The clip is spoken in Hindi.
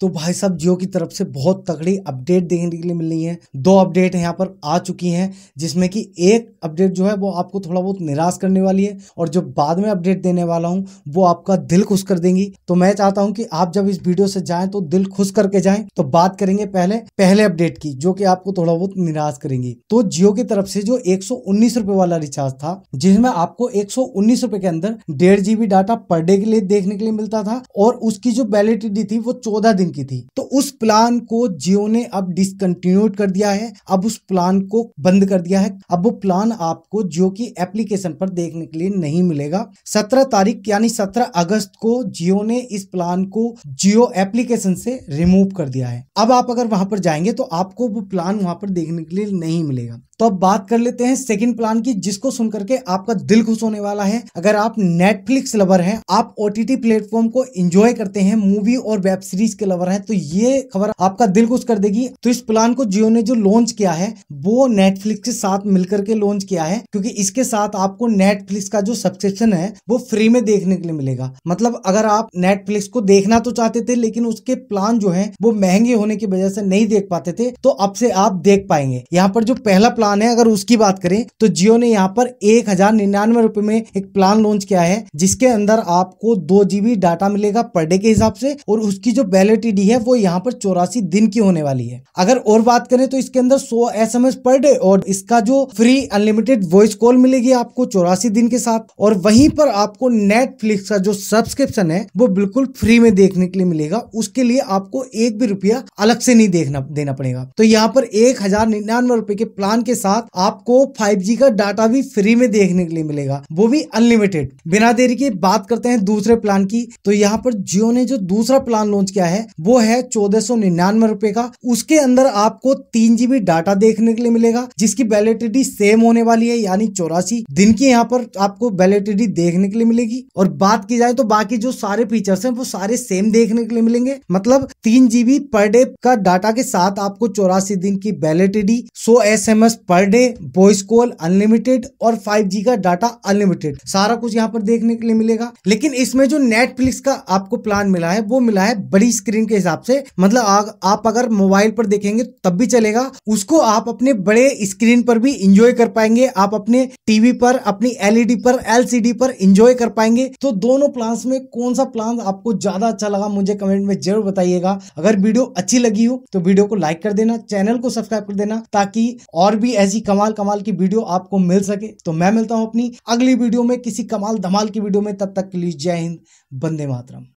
तो भाई साहब जियो की तरफ से बहुत तगड़ी अपडेट देखने के लिए मिल रही है दो अपडेट यहाँ पर आ चुकी हैं जिसमें कि एक अपडेट जो है वो आपको थोड़ा बहुत निराश करने वाली है और जो बाद में अपडेट देने वाला हूँ वो आपका दिल खुश कर देंगी तो मैं चाहता हूँ कि आप जब इस वीडियो से जाए तो दिल खुश करके जाए तो बात करेंगे पहले पहले अपडेट की जो की आपको थोड़ा बहुत निराश करेंगी तो जियो की तरफ से जो एक रुपए वाला रिचार्ज था जिसमें आपको एक रुपए के अंदर डेढ़ जीबी डाटा पर डे के लिए देखने के लिए मिलता था और उसकी जो वैलिडिटी थी वो चौदह दिन दिन की थी तो उस प्लान को जियो ने अब डिसकंटिन्यूट कर दिया है अब उस प्लान को बंद कर दिया है अब वो प्लान आपको जियो की एप्लीकेशन पर देखने के लिए नहीं मिलेगा सत्रह तारीख यानी सत्रह अगस्त को जियो ने इस प्लान को जियो एप्लीकेशन से रिमूव कर दिया है अब आप अगर वहां पर जाएंगे तो आपको वो प्लान वहां पर देखने के लिए नहीं मिलेगा तो अब बात कर लेते हैं सेकंड प्लान की जिसको सुन करके आपका दिल खुश होने वाला है अगर आप नेटफ्लिक्स लवर हैं आप ओटीटी प्लेटफॉर्म को एंजॉय करते हैं मूवी और वेब सीरीज के लवर लवर है तो ये खबर आपका दिल खुश कर देगी तो इस प्लान को जियो ने जो लॉन्च किया है वो नेटफ्लिक्स के साथ मिलकर के लॉन्च किया है क्योंकि इसके साथ आपको नेटफ्लिक्स का जो सब्सक्रिप्शन है वो फ्री में देखने के लिए मिलेगा मतलब अगर आप नेटफ्लिक्स को देखना तो चाहते थे लेकिन उसके प्लान जो है वो महंगे होने की वजह से नहीं देख पाते थे तो अब से आप देख पाएंगे यहाँ पर जो पहला प्लान है अगर उसकी बात करें तो जियो ने यहाँ पर एक हजार निन्यानवे रुपए में एक प्लान लॉन्च किया है जिसके अंदर आपको दो जीबी डाटा मिलेगा पर डे के हिसाब से और उसकी जो बैलेट ओटीडी है वो यहाँ पर चौरासी दिन की होने वाली है अगर और बात करें तो इसके अंदर सौ S M S per day और इसका जो फ्री अनलिमिटेड वॉइस कॉल मिलेगी आपको चौरासी दिन के साथ और वहीं पर आपको नेटफ्लिक्स का जो सब्सक्रिप्शन है वो बिल्कुल फ्री में देखने के लिए मिलेगा उसके लिए आपको एक भी रुपया अलग से नहीं देखना देना पड़ेगा तो यहाँ पर एक हजार निन्यानवे रुपए के प्लान के साथ आपको फाइव जी का डाटा भी फ्री में देखने के लिए मिलेगा वो भी अनलिमिटेड बिना देरी के बात करते हैं दूसरे प्लान की तो यहाँ पर जियो ने जो दूसरा प्लान लॉन्च किया है वो है चौदह सौ निन्यानवे रुपए का उसके अंदर आपको तीन जीबी डाटा देखने के लिए मिलेगा जिसकी वैलिडिटी सेम होने वाली है यानी चौरासी दिन की यहाँ पर आपको वैलिडिटी देखने के लिए मिलेगी और बात की जाए तो बाकी जो सारे फीचर्स हैं वो सारे सेम देखने के लिए मिलेंगे मतलब तीन जीबी पर डे का डाटा के साथ आपको चौरासी दिन की वैलिडिटी सो S M S per day voice call unlimited और फाइव जी का डाटा अनलिमिटेड सारा कुछ यहाँ पर देखने के लिए मिलेगा लेकिन इसमें जो नेटफ्लिक्स का आपको प्लान मिला है वो मिला है बड़ी स्क्रीन के हिसाब से मतलब आ, आप अगर मोबाइल पर देखेंगे तब भी चलेगा उसको आप अपने बड़े स्क्रीन पर भी इंजॉय कर पाएंगे आप अपने टीवी पर अपनी एलईडी e पर एलसीडी पर इंजॉय कर पाएंगे तो दोनों प्लान्स में कौन सा प्लान आपको ज्यादा अच्छा लगा मुझे कमेंट में जरूर बताइएगा अगर वीडियो अच्छी लगी हो तो वीडियो को लाइक कर देना चैनल को सब्सक्राइब कर देना ताकि और भी ऐसी कमाल कमाल की वीडियो आपको मिल सके तो मैं मिलता हूं अपनी अगली वीडियो में किसी कमाल धमाल की वीडियो में तब तक के लिए जय हिंद बंदे मातरम